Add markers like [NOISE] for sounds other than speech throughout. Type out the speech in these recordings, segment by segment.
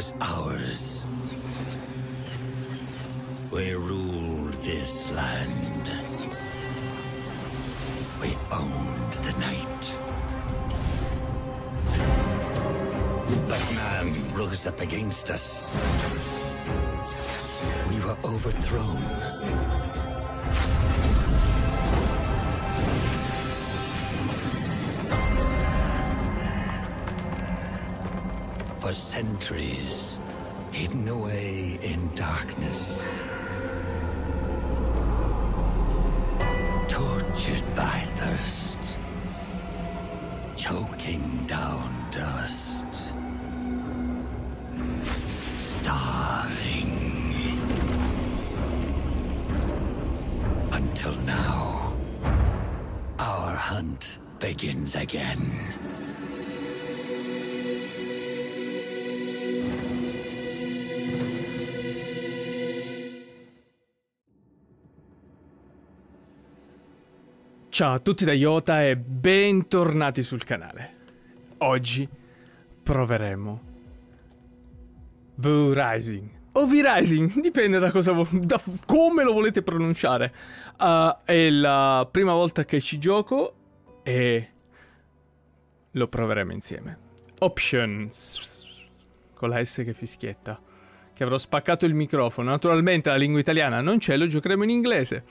was ours. We ruled this land. We owned the night. But man rose up against us. We were overthrown. For centuries, hidden away in darkness. Ciao a tutti da Iota e bentornati sul canale. Oggi proveremo V-Rising o V-Rising, [LAUGHS] dipende da, cosa da come lo volete pronunciare. Uh, è la prima volta che ci gioco e lo proveremo insieme. Options, con la S che fischietta, che avrò spaccato il microfono. Naturalmente la lingua italiana non c'è, lo giocheremo in inglese.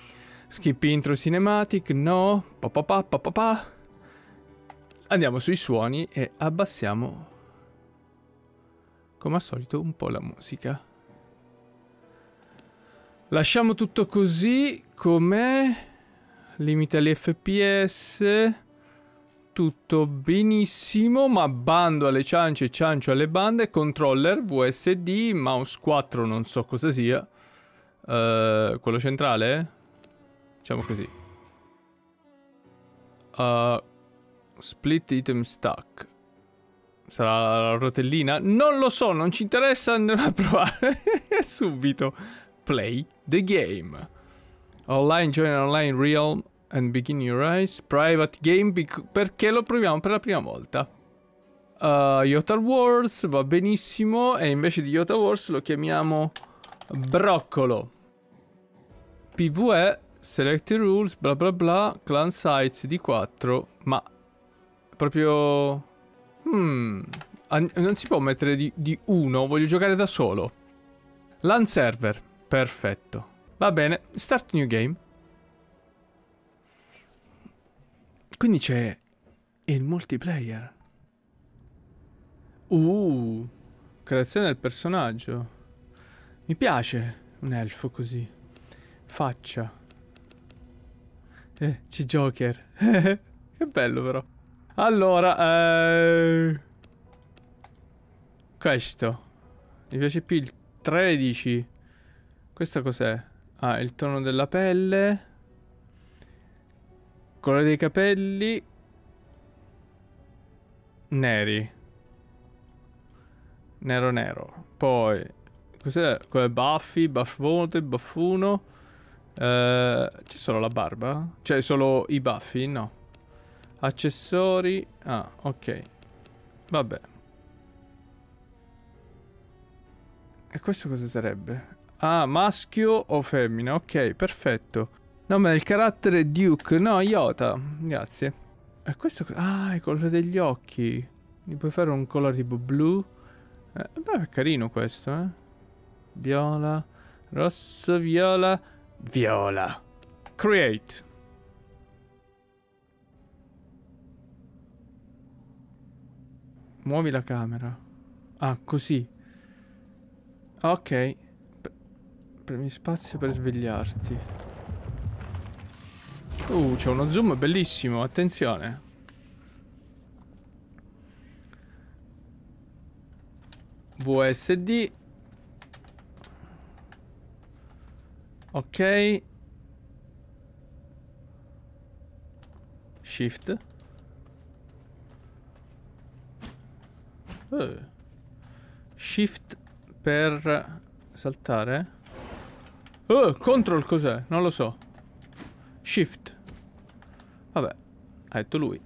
Skip intro cinematic, no. Pa pa pa pa pa pa. Andiamo sui suoni e abbassiamo, come al solito, un po' la musica. Lasciamo tutto così, com'è. Limita gli FPS. Tutto benissimo, ma bando alle ciance, ciancio alle bande. Controller, VSD, mouse 4, non so cosa sia. Uh, quello centrale? Diciamo così. Uh, split item stack. Sarà la rotellina? Non lo so, non ci interessa, andiamo a provare [LAUGHS] subito. Play the game. Online, join online real, and begin your eyes. Private game, perché lo proviamo per la prima volta. Uh, Yota Wars va benissimo e invece di Yota Wars lo chiamiamo Broccolo. PvE select rules, bla bla bla, clan sites di 4, ma proprio... Hmm, non si può mettere di, 1, voglio giocare da solo. LAN server, perfetto. Va bene, start new game. Quindi c'è il multiplayer. Uh, creazione del personaggio. Mi piace un elfo così. Faccia. Eh, c'è Joker. [LAUGHS] che bello però. Allora, eh... Questo. Mi piace più il 13. Questo cos'è? Ah, il tono della pelle. Colore dei capelli. Neri. Nero nero. Poi... Cos'è? Con baffi, baffone, baffuno. Eh, c'è solo la barba? Cioè, solo i baffi? No. Accessori. Ah, ok. Vabbè. E questo cosa sarebbe? Ah, maschio o femmina? Ok, perfetto. Nome del carattere Duke. No, Iota. Grazie. E questo... Ah, il colore degli occhi. Mi puoi fare un colore tipo blu. Eh, beh, è carino questo, eh. Viola. Rosso, viola. Viola. Create. Muovi la camera. Ah, così. Ok. Premi spazio per svegliarti. Uh, c'è uno zoom bellissimo, attenzione. VSD Ok. Shift. Uh. Shift per saltare. Oh, control cos'è? Non lo so. Shift. Vabbè, ha detto lui.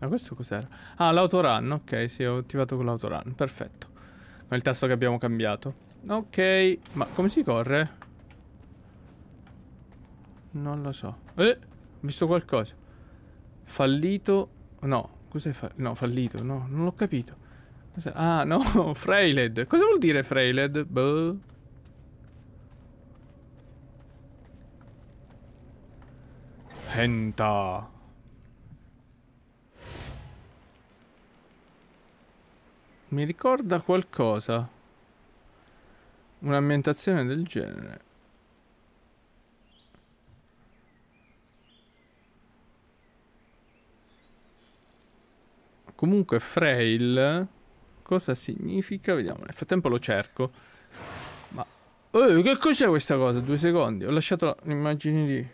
Ma questo cos'era? Ah, l'autorun. Ok, sì, ho attivato con l'autorun. Perfetto. Ma il tasto che abbiamo cambiato. Ok, ma come si corre? Non lo so. Eh, ho visto qualcosa. Fallito. No, cos'è fa no, fallito? No, non l'ho capito. Ah, no, [LAUGHS] Freiled. Cosa vuol dire Freiled? Boh. Penta. Mi ricorda qualcosa. Un'ambientazione del genere. Comunque frail cosa significa? Vediamo, nel frattempo lo cerco. Ma oh, che cos'è questa cosa? Due secondi, ho lasciato l'immagine lì.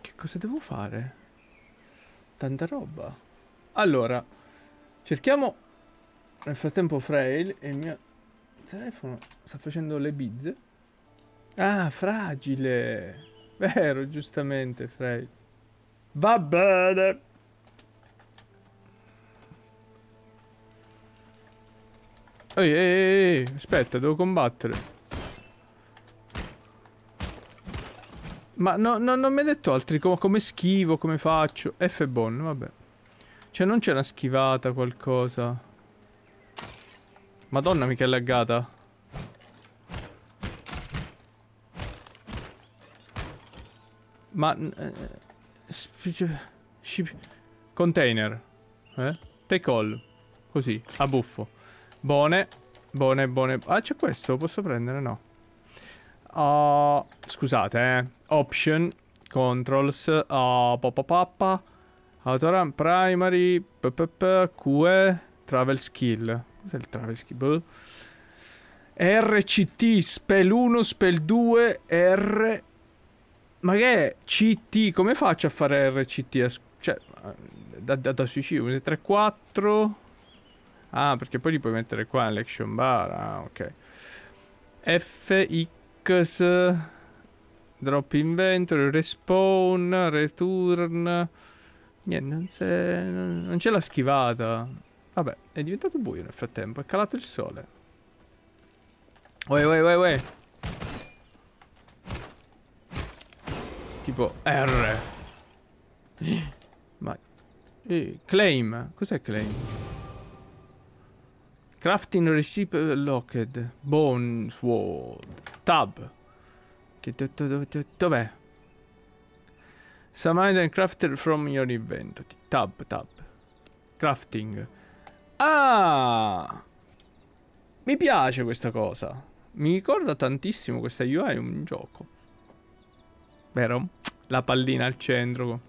Che cosa devo fare? Tanta roba. Allora, cerchiamo nel frattempo Frail e il mio telefono sta facendo le bizze. Ah, fragile. Vero, giustamente, Frey. Va bene. Ehi, ehi, ehi, aspetta, devo combattere. Ma no, no, non mi hai detto altri com come schivo, come faccio. F bon, vabbè. Cioè, non c'è una schivata, qualcosa. Madonna, mica è laggata. Ma... Eh, Ship... Container. Eh? Take all. Così, a buffo. Bone. Bone, bone. Ah, c'è questo? Posso prendere? No. Uh, scusate, eh. Option. Controls. Uh, papapappa. Autorun primary. P QE. Travel skill. Cos'è il travel skill? Boh. RCT. Spell 1, spell 2, R ma che CT, come faccio a fare RCT? Cioè, eh, da, da, da sui 1, 2, 3, 4... Ah, perché poi li puoi mettere qua nell'action bar. Ah, ok. FX Drop inventory, respawn, return. Niente, non c'è, non c'è la schivata. Vabbè, è diventato buio nel frattempo, è calato il sole. Uè, uè, uè, uè. tipo R. Ma... Eh, claim. Cos'è claim? Crafting Recipe Locked. Bone Sword. Tab. Che dov'è? Summoned and crafted from your inventory. Tab, tab. Crafting. Ah! Mi piace questa cosa. Mi ricorda tantissimo questa UI un gioco vero? La pallina al centro.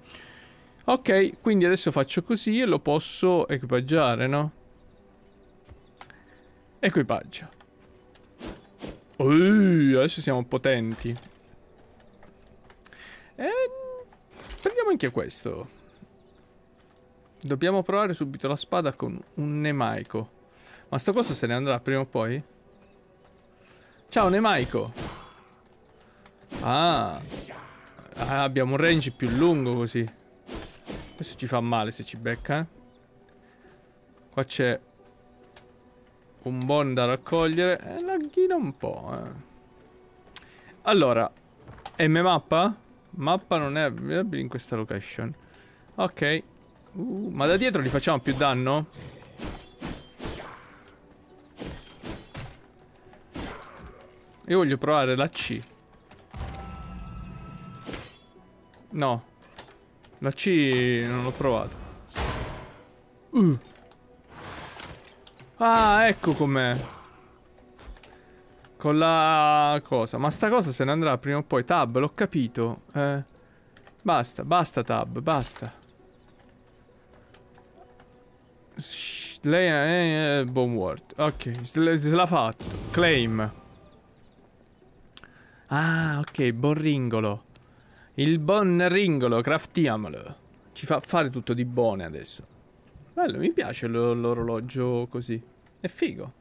Ok, quindi adesso faccio così e lo posso equipaggiare, no? Equipaggio. Uh, adesso siamo potenti. E... Ehm, prendiamo anche questo. Dobbiamo provare subito la spada con un Nemaico. Ma sto coso se ne andrà prima o poi? Ciao Nemaico. Ah. Ah, abbiamo un range più lungo così. Questo ci fa male se ci becca. Eh. Qua c'è un bond da raccogliere. Eh, lagghina un po'. Eh. Allora, M mappa? Mappa non è in questa location. Ok. Uh, ma da dietro gli facciamo più danno? Io voglio provare la C. No. La C non l'ho provata. Uh. Ah, ecco com'è. Con la cosa. Ma sta cosa se ne andrà prima o poi. Tab, l'ho capito. Eh. Basta, basta Tab, basta. Shh, lei è... Eh, buon word. Ok, se l'ha fatto. Claim. Ah, ok, borringolo. ringolo. Il buon ringolo, craftiamolo. Ci fa fare tutto di buone adesso. Bello, mi piace l'orologio così. È figo.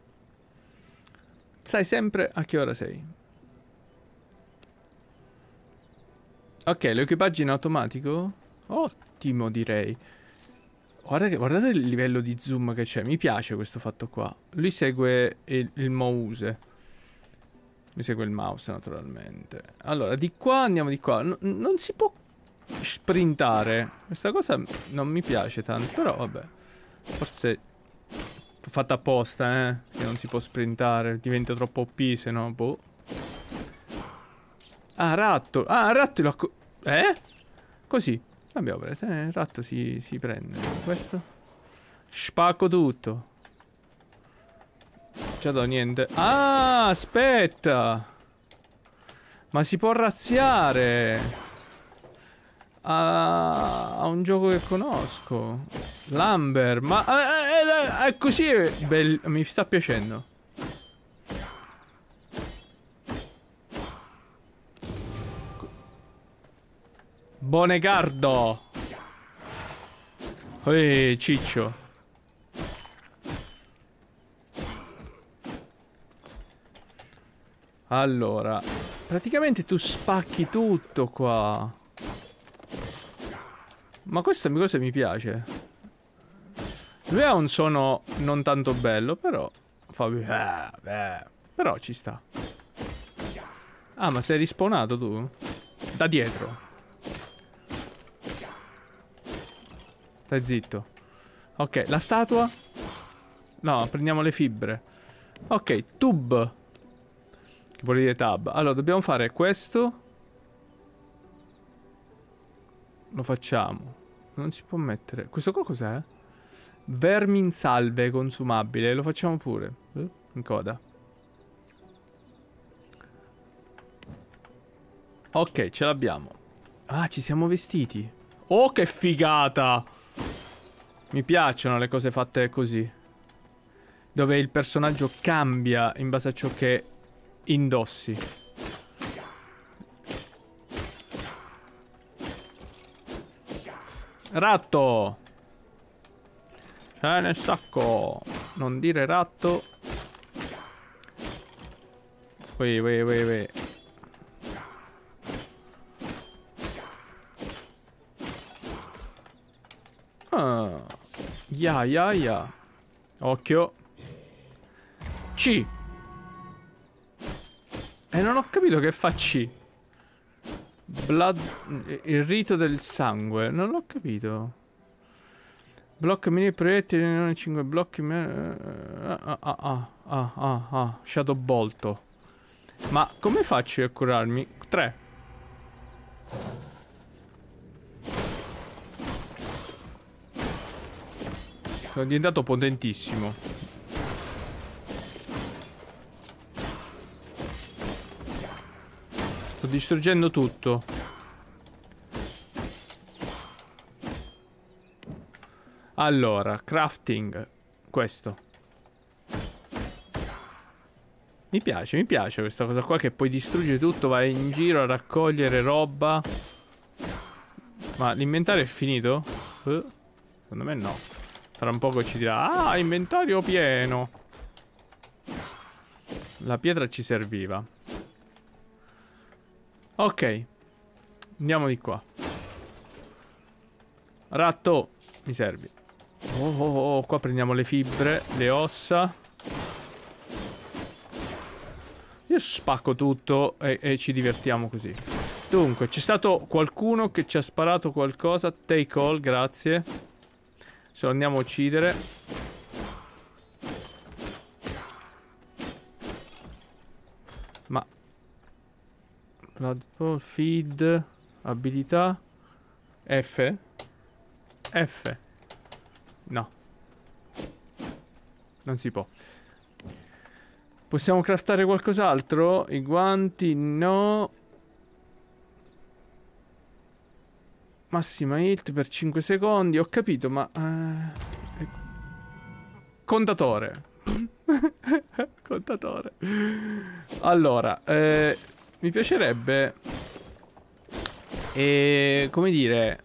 Sai sempre a che ora sei. Ok, l'equipaggio in automatico? Ottimo, direi. Guardate, guardate il livello di zoom che c'è. Mi piace questo fatto qua. Lui segue il, il Mouse. Mi segue il mouse naturalmente. Allora, di qua andiamo di qua. N non si può sprintare. Questa cosa non mi piace tanto, però vabbè. Forse fatta apposta, eh. Che non si può sprintare. Diventa troppo OP, se no, boh. Ah, ratto. Ah, ratto lo... Eh? Così. Abbiamo preso. Eh, ratto si, si prende. Questo. Spacco tutto. Già da niente. Ah, aspetta! Ma si può razziare! Ah, a, a un gioco che conosco. Lambert, ma è, eh, è, eh, eh, è così. Bell mi sta piacendo. Bonegardo. Ehi, ciccio. Allora, praticamente tu spacchi tutto qua. Ma questa cosa mi piace. Lui ha un suono non tanto bello, però... Fa... Eh, eh, però ci sta. Ah, ma sei rispawnato tu? Da dietro. Stai zitto. Ok, la statua? No, prendiamo le fibre. Ok, tube. Vuol dire tab. Allora, dobbiamo fare questo. Lo facciamo. Non si può mettere. Questo qua cos'è? Vermin salve consumabile. Lo facciamo pure. Eh? In coda. Ok, ce l'abbiamo. Ah, ci siamo vestiti. Oh, che figata! Mi piacciono le cose fatte così. Dove il personaggio cambia in base a ciò che indossi. Ratto! C'è nel sacco! Non dire ratto. Ui, ui, ui, ui. Ah. Ya, yeah, ya, yeah, ya. Yeah. Occhio. C. E eh, non ho capito che fa C. Blood... Il rito del sangue. Non l'ho capito. Blocca mini proiettili non 5 blocchi. Eh, ah, ah ah ah ah ah ah. Shadow bolto. Ma come faccio a curarmi? 3. Sono diventato potentissimo. Sto distruggendo tutto. Allora, crafting. Questo. Mi piace, mi piace questa cosa qua che puoi distruggere tutto, vai in giro a raccogliere roba. Ma l'inventario è finito? Uh, secondo me no. Tra un poco ci dirà, ah, inventario pieno. La pietra ci serviva. Ok. Andiamo di qua. Ratto, mi servi. Oh, oh, oh, oh, qua prendiamo le fibre, le ossa. Io spacco tutto e, e ci divertiamo così. Dunque, c'è stato qualcuno che ci ha sparato qualcosa. Take all, grazie. Se lo andiamo a uccidere. Platform, feed, abilità, F. F. No. Non si può. Possiamo craftare qualcos'altro? I guanti? No. Massima hit per 5 secondi. Ho capito, ma... Eh... Contatore. [LAUGHS] Contatore. Allora, eh... Mi piacerebbe... E... Eh, come dire...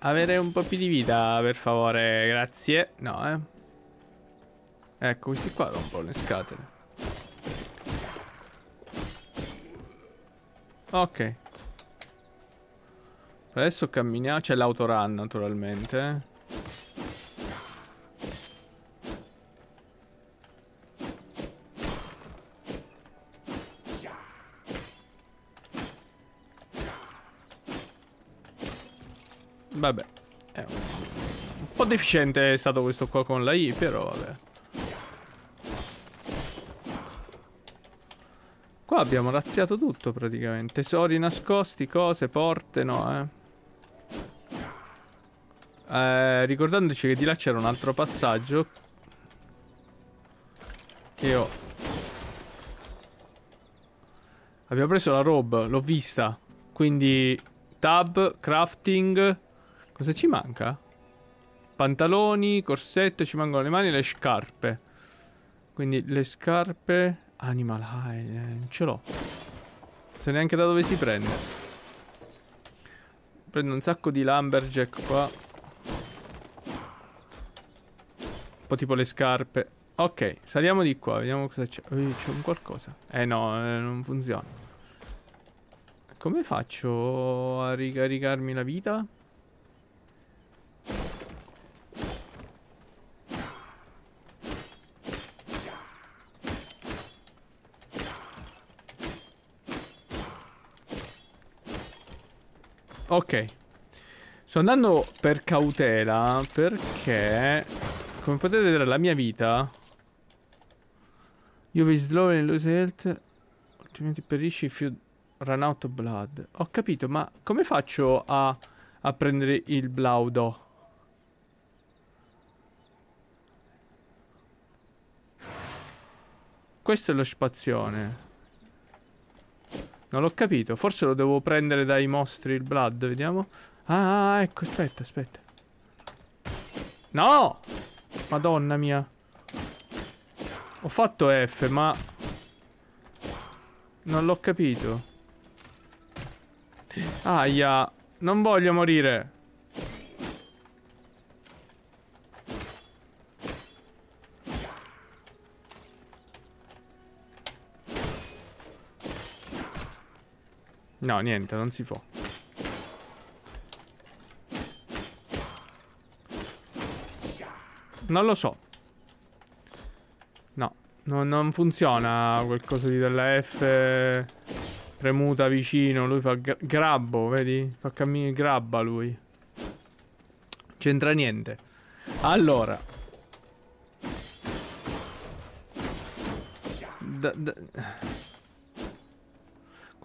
Avere un po' più di vita, per favore, grazie. No, eh. Ecco, questi qua rompono le scatole. Ok. Adesso camminiamo. C'è l'autorun, naturalmente. Vabbè. un... un po' deficiente è stato questo qua con la I, però vabbè. Qua abbiamo razziato tutto praticamente. Tesori nascosti, cose, porte, no, eh. Eh, ricordandoci che di là c'era un altro passaggio Che ho Abbiamo preso la robe, l'ho vista Quindi tab, crafting Cosa ci manca? Pantaloni, corsetto, ci mancano le mani e le scarpe. Quindi le scarpe... Animal high, eh, non ce l'ho. Non so neanche da dove si prende. Prendo un sacco di lumberjack qua. Un po' tipo le scarpe. Ok, saliamo di qua, vediamo cosa c'è. c'è un qualcosa. Eh no, eh, non funziona. Come faccio a ricaricarmi la vita? Ok. Sto andando per cautela perché, come potete vedere, la mia vita... You will slow and lose health, altrimenti perisci if you run out of blood. Ho capito, ma come faccio a, a prendere il blaudo? Questo è lo spazione. Non l'ho capito. Forse lo devo prendere dai mostri il blood. Vediamo. Ah, ecco, aspetta, aspetta. No! Madonna mia. Ho fatto F, ma... Non l'ho capito. Aia. Non voglio morire. No, niente, non si può. Non lo so. No, no non funziona qualcosa di della F premuta vicino. Lui fa grabbo, vedi? Fa camminare grabba lui. C'entra niente. Allora. Da, da...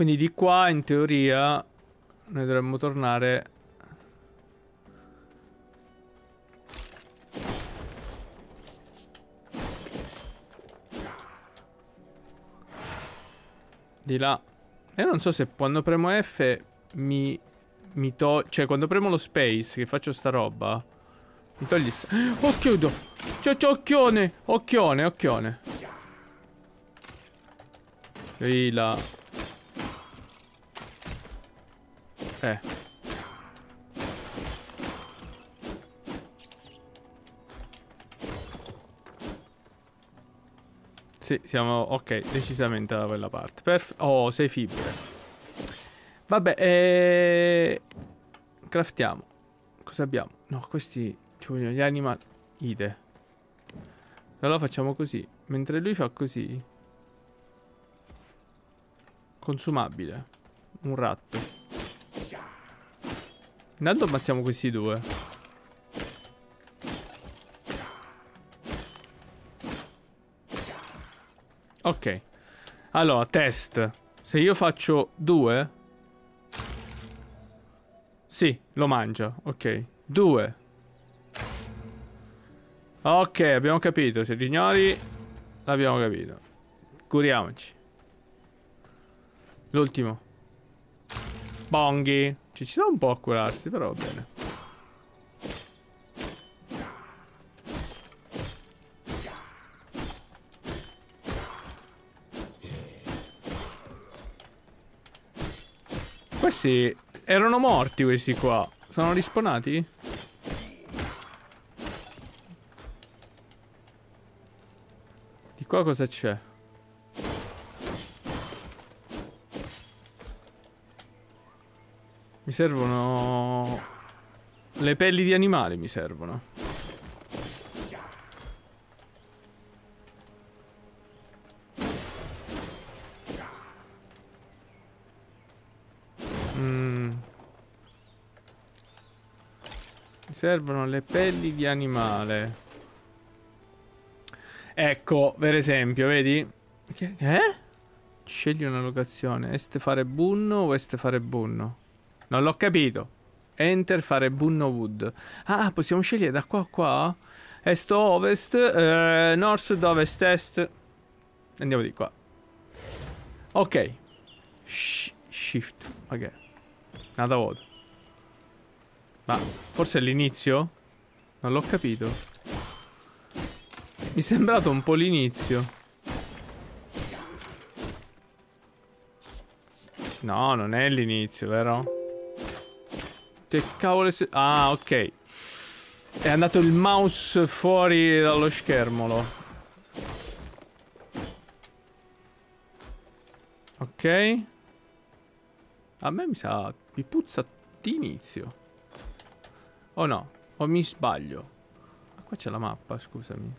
Quindi di qua in teoria noi dovremmo tornare Di là E non so se quando premo F mi, mi toglie Cioè quando premo lo space che faccio sta roba Mi togli [GASPS] Oh chiudo c'è occhione Occhione occhione Di là Eh. Sì, siamo... Ok, decisamente da quella parte. Perf oh, sei fibre. Vabbè, eh... Craftiamo. Cosa abbiamo? No, questi... Ci vogliono gli animal... Ide. Allora facciamo così. Mentre lui fa così... Consumabile. Un ratto. Intanto ammazziamo questi due. Ok. Allora, test. Se io faccio due... Sì, lo mangia. Ok. Due. Ok, abbiamo capito. Se li ignori, l'abbiamo capito. Curiamoci. L'ultimo. Bonghi. Ci ci sta un po' a curarsi, però va bene. Questi erano morti questi qua. Sono risponati? Di qua cosa c'è? Mi servono... Le pelli di animali mi servono. Mm. Mi servono le pelli di animale. Ecco, per esempio, vedi? Eh? Scegli una locazione. Est fare bunno o est fare bunno? Non l'ho capito. Enter fare Bunno Wood. Ah, possiamo scegliere da qua a qua? Est o ovest, eh, nord sud ovest est. Andiamo di qua. Ok. Sh shift. Ma che? è? Nada vuoto. Ma forse è l'inizio? Non l'ho capito. Mi è sembrato un po' l'inizio. No, non è l'inizio, vero? Che cavolo è... Ah, ok. È andato il mouse fuori dallo schermolo. Ok. A me mi sa... Mi puzza d'inizio. O oh no? O mi sbaglio? Ma ah, qua c'è la mappa, scusami.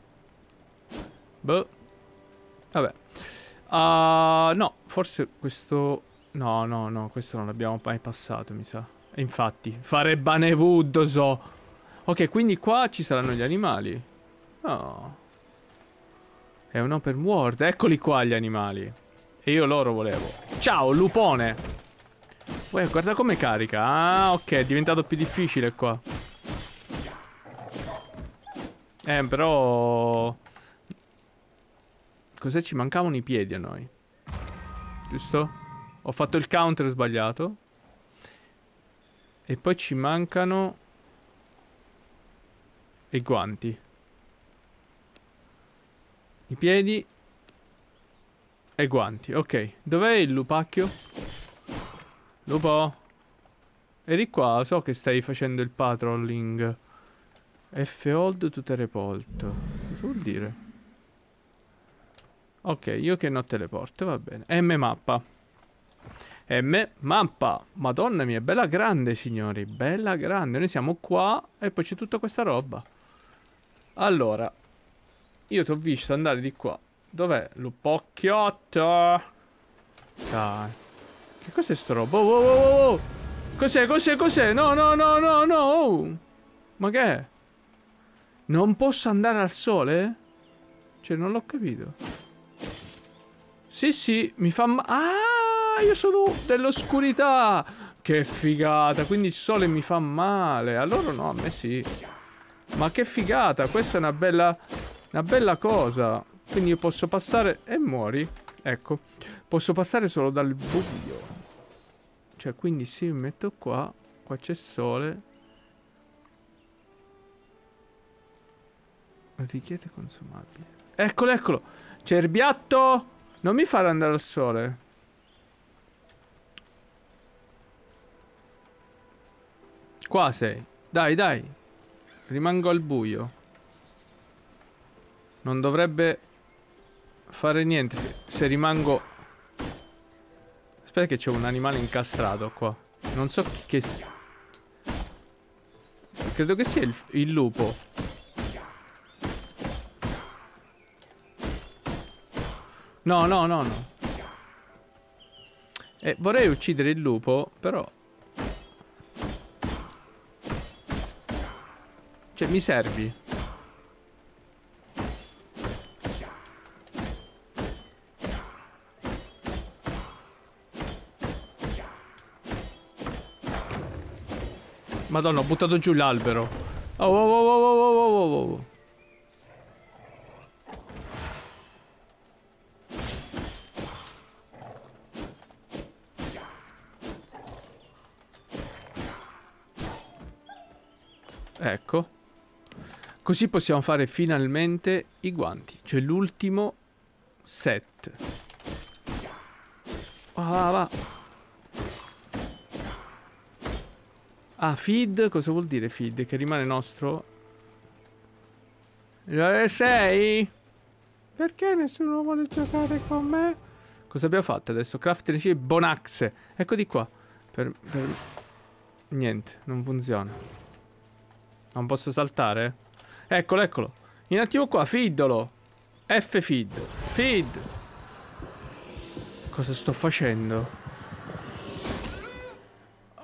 Boh. Vabbè. Uh, no, forse questo... No, no, no, questo non l'abbiamo mai passato, mi sa. Infatti, fare Banevudo so. Ok, quindi qua ci saranno gli animali. Oh. È un open world. Eccoli qua gli animali. E io loro volevo. Ciao, lupone. Uè, guarda come carica. Ah, ok, è diventato più difficile qua. Eh, però... Cos'è? Ci mancavano i piedi a noi. Giusto? Ho fatto il counter sbagliato. E poi ci mancano... I guanti. I piedi. E guanti. Ok. Dov'è il lupacchio? Lupo. Eri qua. So che stai facendo il patrolling. F hold to teleport. Cosa vuol dire? Ok, io che non teleporto, va bene. M mappa. E me, mampa, madonna mia, bella grande signori, bella grande. Noi siamo qua e poi c'è tutta questa roba. Allora, io ti ho visto andare di qua. Dov'è? Lupocchiotto. Dai. Che cos'è sto roba? Oh, oh, oh, oh. Cos'è, cos'è, cos'è? No, no, no, no, no. Oh. Ma che è? Non posso andare al sole? Cioè, non l'ho capito. Sì, sì, mi fa... Ah! Ah, io sono dell'oscurità! Che figata, quindi il sole mi fa male. A loro no, a me sì. Ma che figata, questa è una bella... Una bella cosa. Quindi io posso passare... E muori. Ecco. Posso passare solo dal buio. Cioè, quindi se io metto qua... Qua c'è sole. Richiede consumabile. Eccolo, eccolo. Cerbiatto! Non mi fare andare al sole. Qua sei. Dai, dai. Rimango al buio. Non dovrebbe fare niente se, se rimango... Aspetta che c'è un animale incastrato qua. Non so chi... Che... Credo che sia il, il lupo. No, no, no, no. Eh, vorrei uccidere il lupo, però Cioè, mi servi. Madonna, ho buttato giù l'albero. Oh, oh, oh, oh, oh, oh, oh, oh. oh, oh. Così possiamo fare finalmente i guanti, cioè l'ultimo set. Va, va, va. Ah, feed, cosa vuol dire feed? Che rimane nostro? Dove sei? Perché nessuno vuole giocare con me? Cosa abbiamo fatto adesso? Craft energy e bonaxe. Ecco di qua. Per, per... Niente, non funziona. Non posso saltare? Eccolo, eccolo. In Inattivo qua, fiddolo. F feed. Feed. Cosa sto facendo?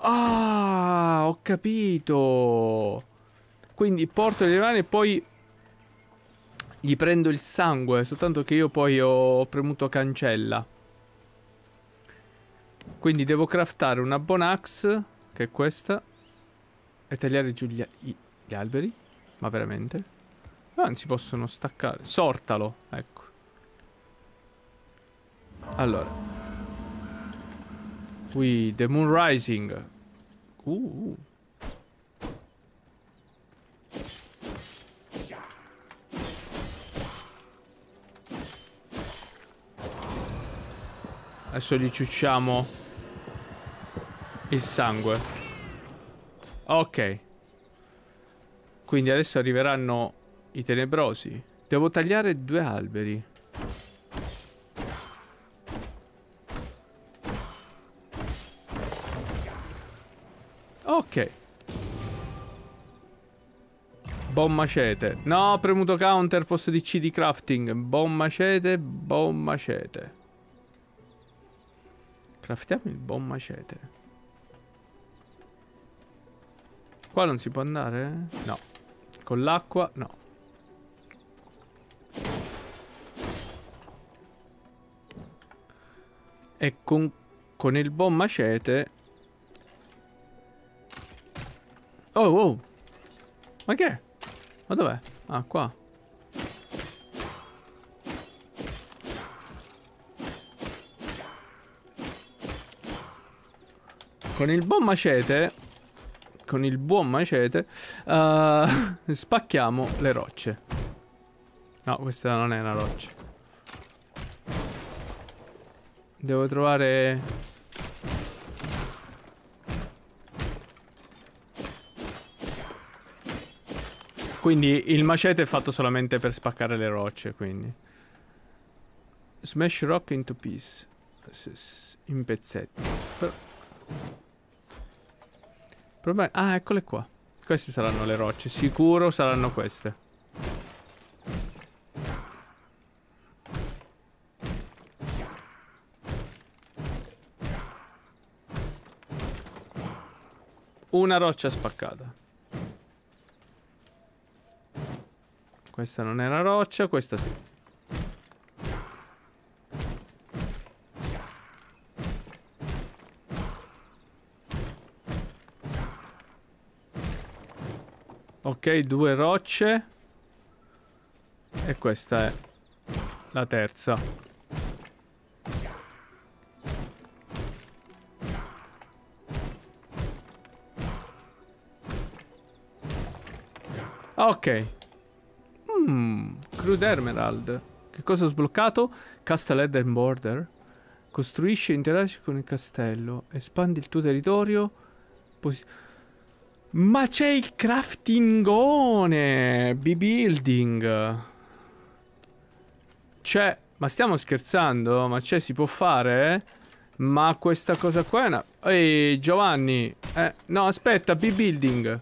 Ah, ho capito. Quindi porto le rane e poi gli prendo il sangue, soltanto che io poi ho premuto cancella. Quindi devo craftare una bonax, che è questa, e tagliare giù gli, gli alberi. Ma veramente? No, non si possono staccare. Sortalo, ecco. Allora. Qui, The Moon Rising. Uh. Adesso gli ciucciamo il sangue. Ok. Quindi adesso arriveranno i tenebrosi. Devo tagliare due alberi. Ok. Bom macete. No, premuto counter, posto di C di crafting. Bom macete, bom macete. Craftiamo il bom macete. Qua non si può andare? No. Con l'acqua, no. E con, con il buon macete... Oh, oh! Ma che è? Ma dov'è? Ah, qua. Con il buon macete con il buon macete uh, eh, [LAUGHS] spacchiamo le rocce. No, questa non è una roccia. Devo trovare... Quindi il macete è fatto solamente per spaccare le rocce, quindi. Smash rock into piece. In pezzetti. Però... Problema... Ah, eccole qua. Queste saranno le rocce. Sicuro saranno queste. Una roccia spaccata. Questa non è una roccia, questa sì. Ok, due rocce. E questa è la terza. Ok. Mm, Crude Emerald. Che cosa ho sbloccato? Castle Head and Border. Costruisci e interagisci con il castello. Espandi il tuo territorio. Posi ma c'è il craftingone! B-building! C'è... Ma stiamo scherzando? Ma c'è, si può fare? Ma questa cosa qua è una... Ehi, Giovanni! Eh, no, aspetta, B-building!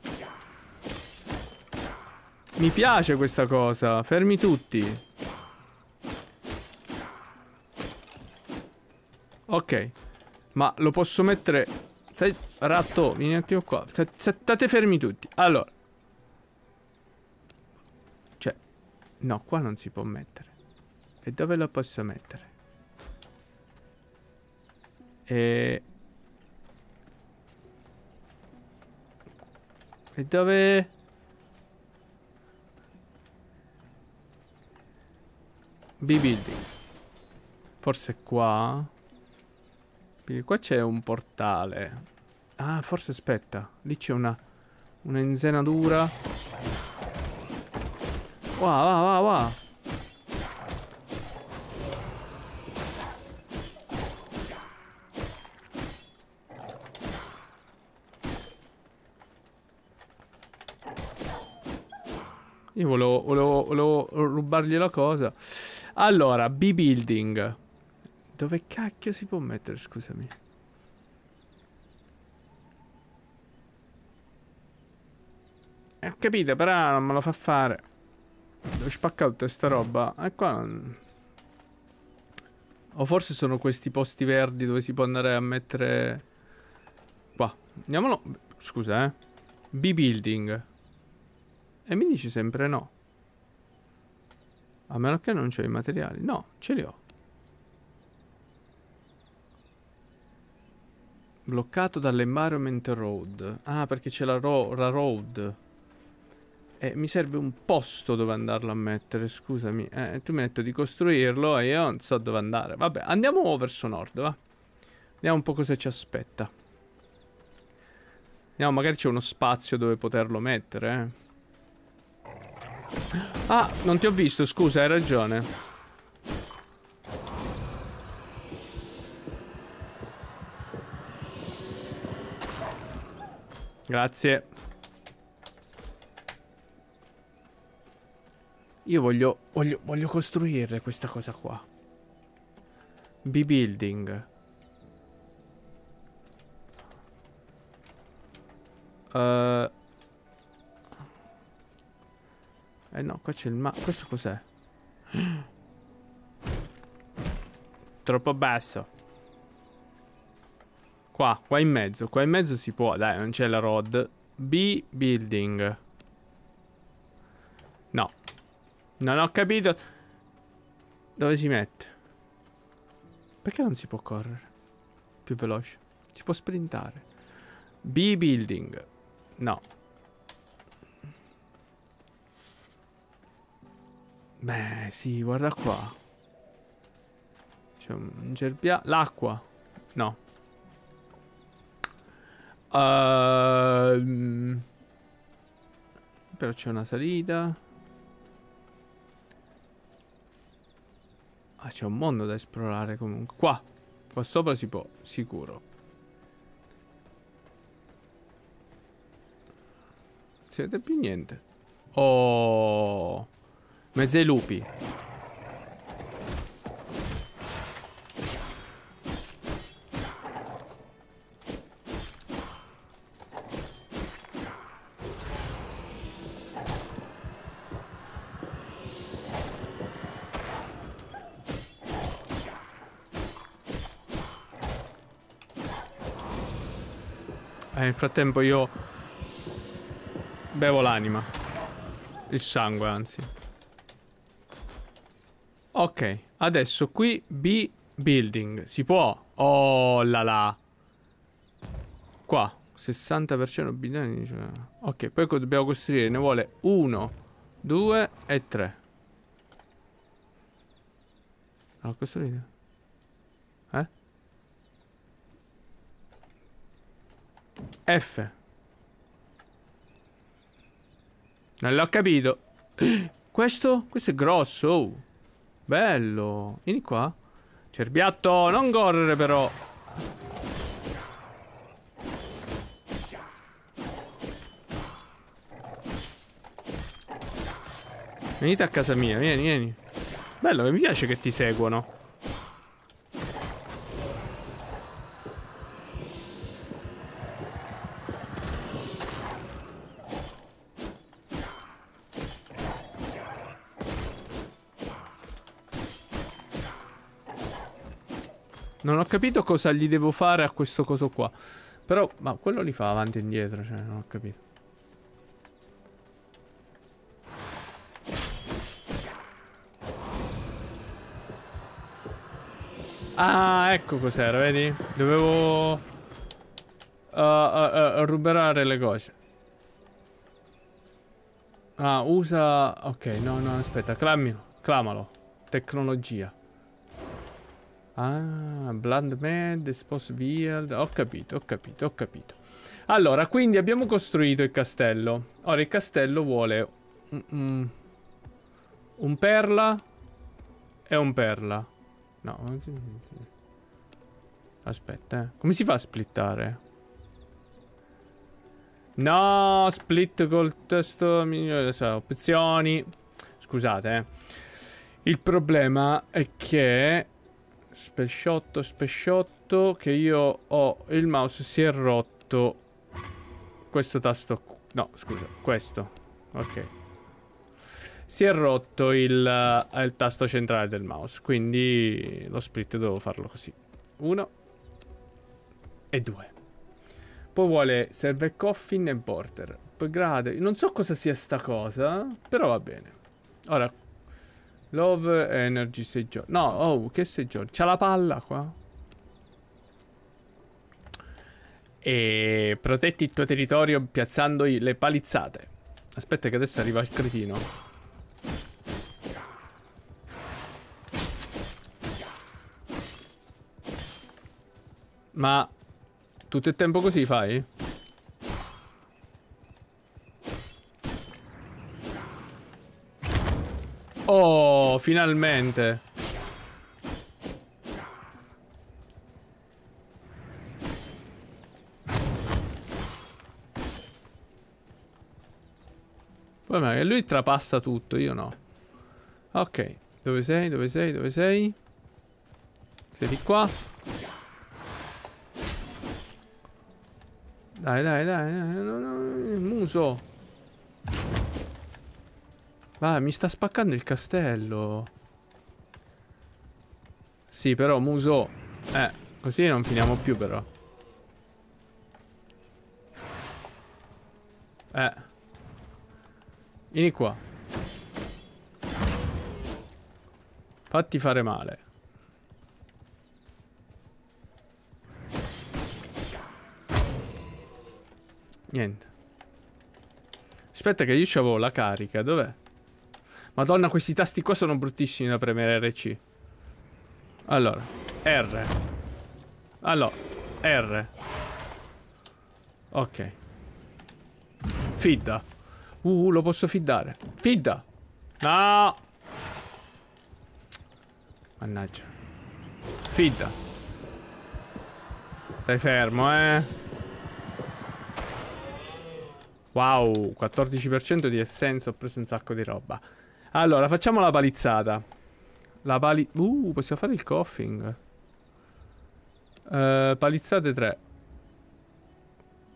Mi piace questa cosa, fermi tutti! Ok. Ma lo posso mettere Stai, ratto, vieni un attimo qua. State fermi tutti. Allora. Cioè, no, qua non si può mettere. E dove lo posso mettere? E... E dove... B-building. Forse qua... Quindi qua c'è un portale. Ah, forse aspetta. Lì c'è una... Una inzenatura. Wow, wow, wow, wow. Io volevo, volevo, volevo rubargli la cosa. Allora, B-Building. Dove cacchio si può mettere, scusami? Eh, ho capito, però non me lo fa fare. Devo spaccare tutta sta roba. E qua non... O forse sono questi posti verdi dove si può andare a mettere... Qua. Andiamolo... Scusa, eh. B-building. E mi dici sempre no. A meno che non c'ho i materiali. No, ce li ho. Bloccato dall'environment road. Ah, perché c'è la, ro la road. Eh, mi serve un posto dove andarlo a mettere, scusami. Eh, tu mi hai di costruirlo e io non so dove andare. Vabbè, andiamo verso nord, va. Vediamo un po' cosa ci aspetta. Vediamo, magari c'è uno spazio dove poterlo mettere, eh. Ah, non ti ho visto, scusa, hai ragione. Grazie. Io voglio, voglio, voglio costruire questa cosa qua. B-building. Uh. Eh no, qua c'è il ma... Questo cos'è? [GASPS] Troppo basso. Qua, qua in mezzo. Qua in mezzo si può... Dai, non c'è la road. B building. No. Non ho capito... Dove si mette? Perché non si può correre? Più veloce. Si può sprintare. B building. No. Beh, sì, guarda qua. C'è un gerbia... L'acqua. No. Uh, però c'è una salita. Ah, c'è un mondo da esplorare comunque. Qua. Qua sopra si può, sicuro. Non si vede più niente. Oh. Mezzo ai lupi. nel frattempo io bevo l'anima. Il sangue, anzi. Ok, adesso qui B building. Si può? Oh là là. Qua, 60% binari. Ok, poi dobbiamo costruire, ne vuole 1, 2 e 3. L'ho costruito. F. Non l'ho capito. [GASPS] Questo? Questo è grosso. Oh. Bello. Vieni qua. Cerbiatto, non correre però. Venite a casa mia, vieni, vieni. Bello, mi piace che ti seguono. Non ho capito cosa gli devo fare a questo coso qua. Però, ma quello li fa avanti e indietro, cioè, non ho capito. Ah, ecco cos'era, vedi? Dovevo... Uh, uh, uh, ruberare le cose. Ah, usa... Ok, no, no, aspetta, Clammino. clamalo. Tecnologia. Ah, Blood Mad, Expose Vield. Ho capito, ho capito, ho capito. Allora, quindi abbiamo costruito il castello. Ora il castello vuole un, un, perla e un perla. No. Aspetta, eh. Come si fa a splittare? No, split col testo migliore. Eh, opzioni. Scusate, eh. Il problema è che Spesciotto, spesciotto, che io ho... Il mouse si è rotto. Questo tasto... No, scusa, questo. Ok. Si è rotto il, eh, il tasto centrale del mouse, quindi lo split devo farlo così. Uno e due. Poi vuole serve coffin e border. Upgrade. Non so cosa sia sta cosa, però va bene. Ora, Love Energy 6 No, oh, che 6 C'ha la palla qua. E protetti il tuo territorio piazzando le palizzate. Aspetta che adesso arriva il cretino. Ma tutto il tempo così fai? Oh, finalmente. Poi magari lui trapassa tutto, io no. Ok, dove sei? Dove sei? Dove sei? Sei di qua. Dai, dai, dai, dai. No, no, no, muso. Ah, mi sta spaccando il castello. Sì, però, muso. Eh, così non finiamo più, però. Eh. Vieni qua. Fatti fare male. Niente. Aspetta che io avevo la carica, dov'è? Madonna, questi tasti qua sono bruttissimi da premere RC. Allora, R. Allora, R. Ok. Fidda. Uh, lo posso fiddare. Fidda! No! Mannaggia. Fidda. Stai fermo, eh. Wow, 14% di essenza, ho preso un sacco di roba. Allora, facciamo la palizzata. La pali... Uh, possiamo fare il coughing. Uh, palizzate 3.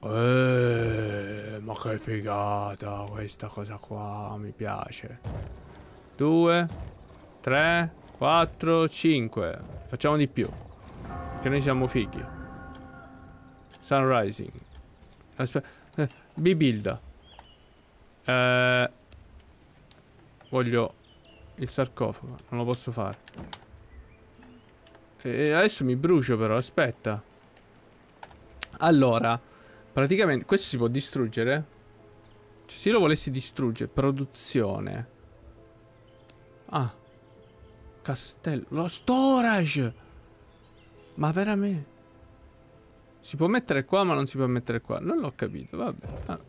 Eeeh, ma che figata questa cosa qua, mi piace. 2, 3, 4, 5. Facciamo di più. Che noi siamo fighi. Sunrising. Aspetta. Eh, Bibilda. Eeeh. Voglio il sarcofago. Non lo posso fare. E adesso mi brucio però, aspetta. Allora, praticamente questo si può distruggere? Cioè, se io lo volessi distruggere, produzione. Ah. Castello. Lo storage! Ma veramente? Si può mettere qua, ma non si può mettere qua. Non l'ho capito, vabbè. Ah.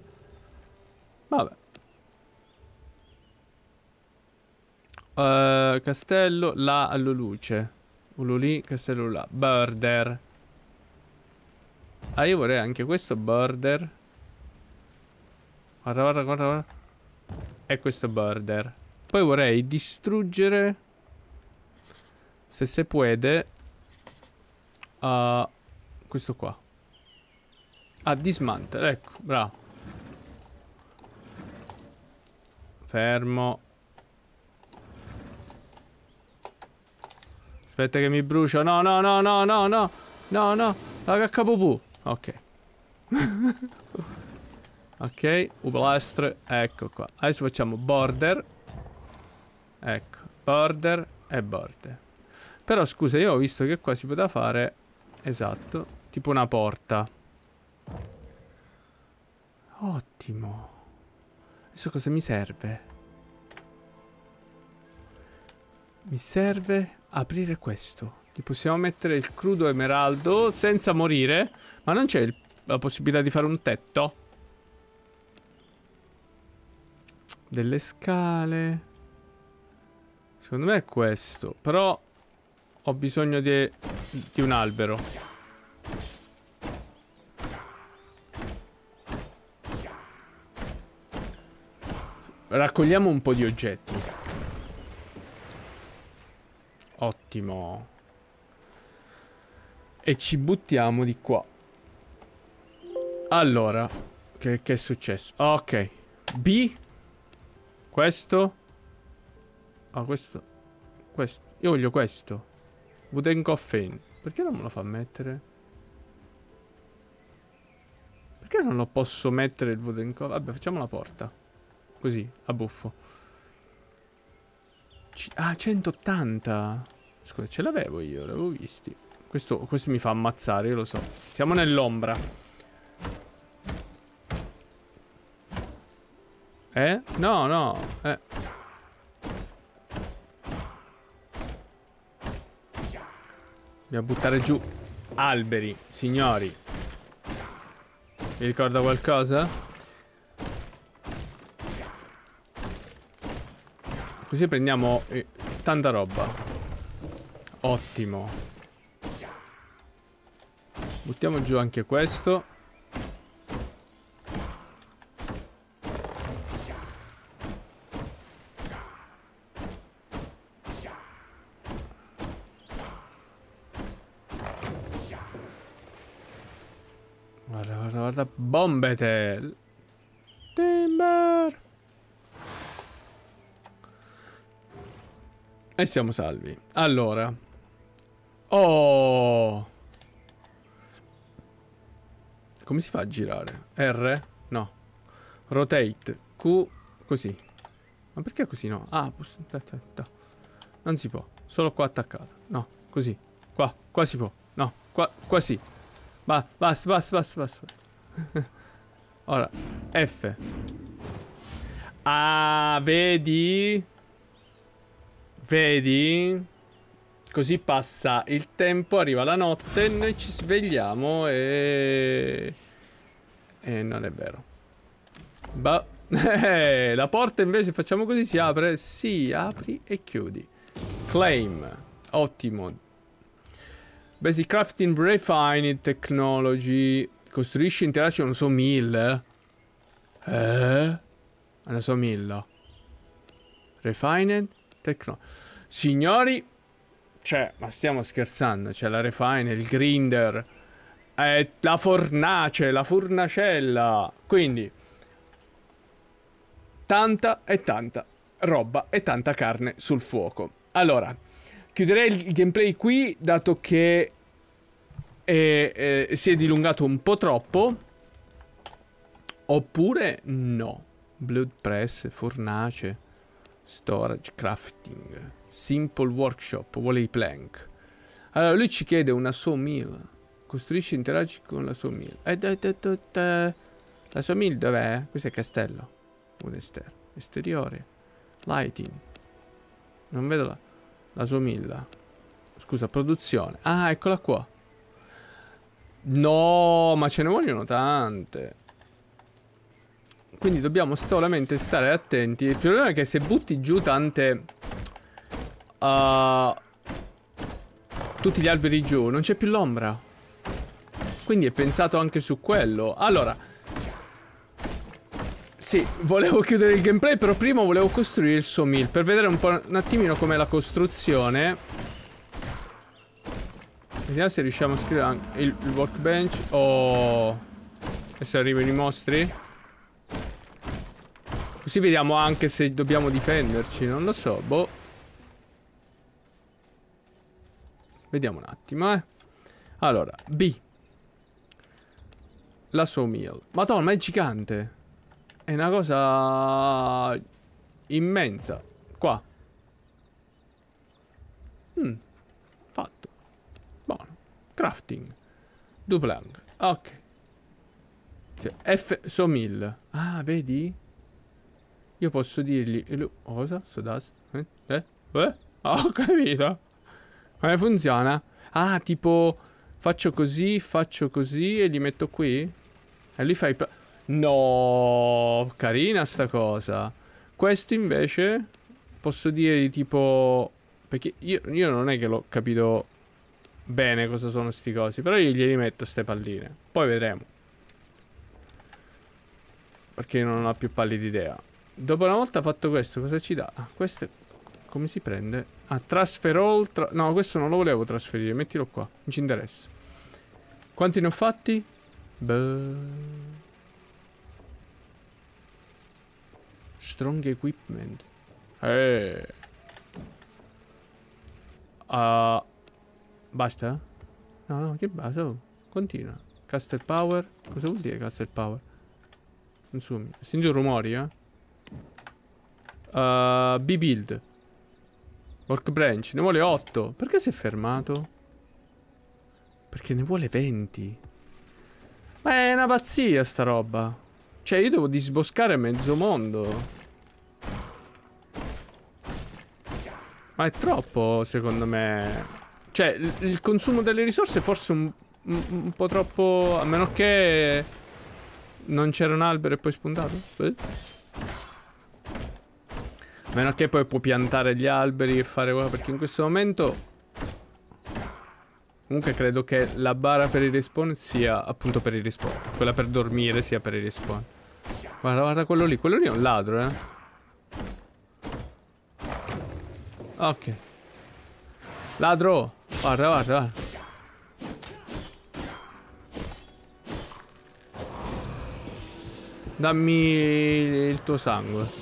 Vabbè. Uh, castello là all'oluce. Ululì, castello là. Border. Ah, io vorrei anche questo border. Guarda, guarda, guarda, guarda. E questo border. Poi vorrei distruggere... Se si può Uh, eh, questo qua. Ah, dismantle, ecco, bravo. Fermo. Aspetta che mi brucio. No, no, no, no, no, no. No, no. La cacca pupù. Ok. [LAUGHS] ok. Uplestre. Ecco qua. Adesso facciamo border. Ecco. Border e border. Però scusa, io ho visto che qua si poteva fare... Esatto. Tipo una porta. Ottimo. Adesso cosa mi serve? Mi serve aprire questo. Gli possiamo mettere il crudo emeraldo senza morire. Ma non c'è la possibilità di fare un tetto? Delle scale. Secondo me è questo. Però ho bisogno di, di un albero. Raccogliamo un po' di oggetti. Ottimo. E ci buttiamo di qua. Allora, che, che è successo? Ok. B. Questo. Ah, questo. Questo. Io voglio questo. Wooden Coffin. Perché non me lo fa mettere? Perché non lo posso mettere il Wooden Coffin? Vabbè, facciamo la porta. Così, a buffo ah, 180. Scusa, ce l'avevo io, l'avevo visti. Questo, questo mi fa ammazzare, io lo so. Siamo nell'ombra. Eh? No, no. Eh. Dobbiamo buttare giù alberi, signori. Vi ricorda qualcosa? Così prendiamo eh, tanta roba. Ottimo. Buttiamo giù anche questo. Guarda, guarda, guarda, Bombetel. E siamo salvi. Allora. Oh! Come si fa a girare? R? No. Rotate. Q. Così. Ma perché così no? Ah, Non si può. Solo qua attaccata. No, così. Qua. Qua si può. No, qua, qua sì. Ba basta, basta, basta, basta. [LAUGHS] Ora, F. Ah, vedi? Vedi? Così passa il tempo, arriva la notte, noi ci svegliamo e... E non è vero. Bah. Eh, [LAUGHS] la porta invece facciamo così, si apre. Sì, apri e chiudi. Claim. Ottimo. Basic crafting refined technology. Costruisci interazione, non so, mille. Eh? Ah, non so, mille. Refined. Tecno. Signori, cioè, ma stiamo scherzando, c'è la refine, il grinder, eh, la fornace, la fornacella. Quindi, tanta e tanta roba e tanta carne sul fuoco. Allora, chiuderei il gameplay qui, dato che eh, eh, si è dilungato un po' troppo. Oppure no. Blood press, fornace storage, crafting, simple workshop, vuole i plank. Allora lui ci chiede una sawmill, costruisci e interagi con la sawmill. La sawmill dov'è? Questo è il castello, un esterno, esteriore, lighting, non vedo la, la sawmill, scusa, produzione. Ah, eccola qua. No, ma ce ne vogliono tante. Quindi dobbiamo solamente stare attenti. Il problema è che se butti giù tante... Uh, tutti gli alberi giù, non c'è più l'ombra. Quindi è pensato anche su quello. Allora... Sì, volevo chiudere il gameplay, però prima volevo costruire il suo mill. per vedere un po' un attimino com'è la costruzione. Vediamo se riusciamo a scrivere anche il, il workbench o... Oh. E se arrivano i mostri. Così vediamo anche se dobbiamo difenderci, non lo so, boh. Vediamo un attimo, eh. Allora, B. La sawmill. Madonna, ma è gigante. È una cosa... immensa. Qua. Mm. Fatto. Buono. Crafting. Duplang. Ok. F sawmill. Ah, vedi? Io posso dirgli... Cosa? Sodast? Eh? Eh? eh? Ah, ho capito. Come funziona? Ah, tipo... Faccio così, faccio così e li metto qui? E lì fai i... No, carina sta cosa. Questo invece posso dirgli tipo... Perché io, io non è che l'ho capito bene cosa sono sti cosi. Però io glieli metto ste palline. Poi vedremo. Perché non ho più pallida idea. Dopo una volta fatto questo, cosa ci dà? Ah, questo è... come si prende? Ah, trasferol... Tra... No, questo non lo volevo trasferire, mettilo qua. Non ci interessa. Quanti ne ho fatti? Beh... Strong equipment. Eh... Uh, basta? No, no, che basta? Oh, continua. Castle power? Cosa vuol dire castle power? Insomma, senti rumori, eh? Uh, eh, B-Build. Workbench Ne vuole 8. Perché si è fermato? Perché ne vuole 20. Ma è una pazzia sta roba. Cioè io devo disboscare mezzo mondo. Ma è troppo, secondo me. Cioè, il consumo delle risorse è forse un, un, un po' troppo... A meno che... Non c'era un albero e poi spuntato? Eh? A meno che poi può piantare gli alberi e fare... Perché in questo momento... Comunque credo che la bara per il respawn sia appunto per il respawn. Quella per dormire sia per il respawn. Guarda, guarda quello lì. Quello lì è un ladro, eh. Ok. Ladro! Guarda, guarda, guarda. Dammi il tuo sangue.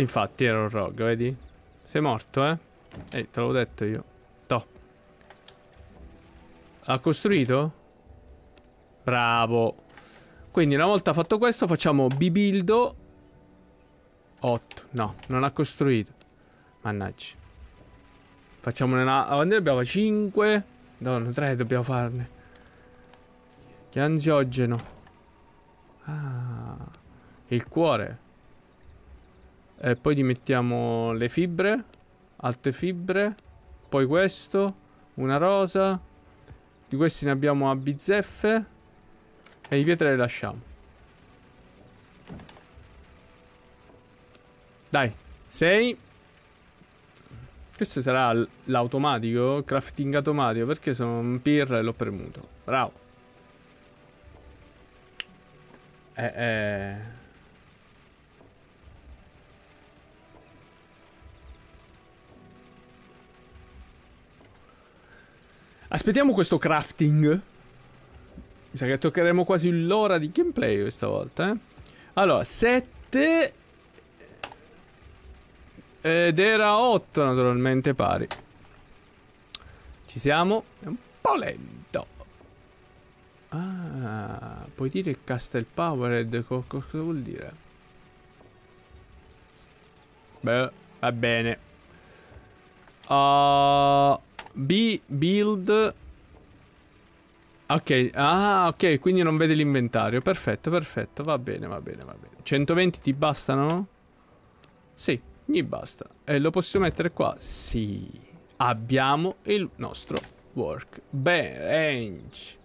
Infatti era un rogue, vedi? Sei morto, eh? Ehi, te l'avevo detto io. Toh. Ha costruito? Bravo. Quindi una volta fatto questo facciamo bibildo 8. No, non ha costruito. Mannaggia. Facciamo una... Allora, ne abbiamo 5. Madonna, 3 dobbiamo farne. Che ansiogeno. Ah. Il cuore eh, poi gli mettiamo le fibre, alte fibre, poi questo, una rosa, di questi ne abbiamo a bizzeffe e i pietre le lasciamo. Dai, 6. Questo sarà l'automatico, crafting automatico, perché sono un pirla e l'ho premuto. Bravo. Eh, eh. Aspettiamo questo crafting. Mi sa che toccheremo quasi l'ora di gameplay questa volta, eh. Allora, 7... Ed era 8 naturalmente pari. Ci siamo. È un po' lento. Ah, puoi dire Castle Powered? Co cosa vuol dire? Beh, va bene. Uh, B build Ok, ah ok, quindi non vede l'inventario Perfetto, perfetto, va bene, va bene, va bene 120 ti bastano? Sì, mi basta E eh, lo posso mettere qua? Sì Abbiamo il nostro work Bench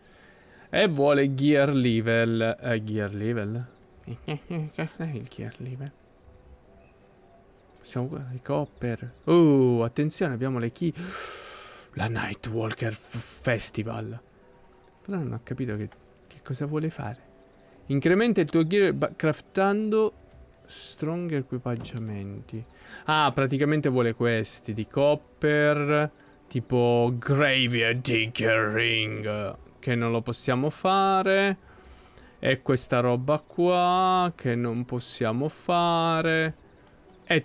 E vuole gear level eh, Gear level? [LAUGHS] il gear level? Possiamo... Eh, I copper Uh, attenzione, abbiamo le key la Nightwalker F Festival. Però non ho capito che, che cosa vuole fare. Incrementa il tuo gear craftando strong equipaggiamenti. Ah, praticamente vuole questi di copper, tipo graveyard digger ring, che non lo possiamo fare. E questa roba qua, che non possiamo fare. È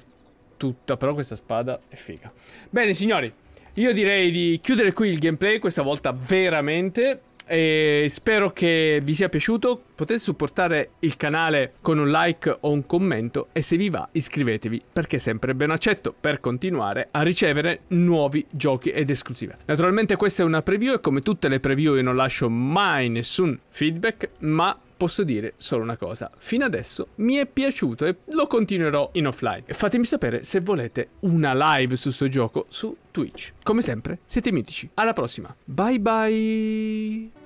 tutta, però questa spada è figa. Bene, signori. Io direi di chiudere qui il gameplay, questa volta veramente. E spero che vi sia piaciuto. Potete supportare il canale con un like o un commento e se vi va iscrivetevi perché è sempre ben accetto per continuare a ricevere nuovi giochi ed esclusive. Naturalmente questa è una preview e come tutte le preview io non lascio mai nessun feedback, ma posso dire solo una cosa. Fino adesso mi è piaciuto e lo continuerò in offline. Fatemi sapere se volete una live su sto gioco su Twitch. Come sempre, siete mitici. Alla prossima. Bye bye.